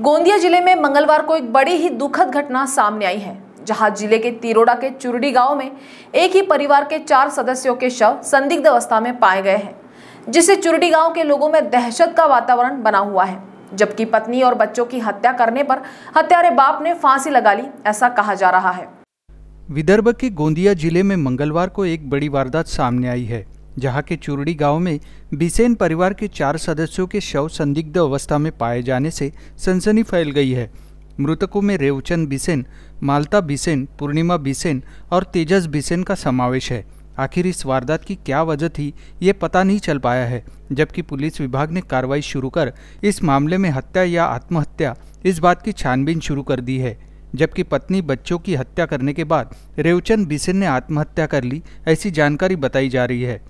गोंदिया जिले में मंगलवार को एक बड़ी ही दुखद घटना सामने आई है जहां जिले के तिरोड़ा के चुरडी गांव में एक ही परिवार के चार सदस्यों के शव संदिग्ध अवस्था में पाए गए हैं जिससे चुरडी गांव के लोगों में दहशत का वातावरण बना हुआ है जबकि पत्नी और बच्चों की हत्या करने पर हत्यारे बाप ने फांसी लगा ली ऐसा कहा जा रहा है विदर्भ के गोंदिया जिले में मंगलवार को एक बड़ी वारदात सामने आई है जहां के चूरडी गांव में बिसेन परिवार के चार सदस्यों के शव संदिग्ध अवस्था में पाए जाने से सनसनी फैल गई है मृतकों में रेवचंद बिसेन मालता बिसेन पूर्णिमा बिसेन और तेजस बिसेन का समावेश है आखिर इस वारदात की क्या वजह थी ये पता नहीं चल पाया है जबकि पुलिस विभाग ने कार्रवाई शुरू कर इस मामले में हत्या या आत्महत्या इस बात की छानबीन शुरू कर दी है जबकि पत्नी बच्चों की हत्या करने के बाद रेवचंद बिसेन ने आत्महत्या कर ली ऐसी जानकारी बताई जा रही है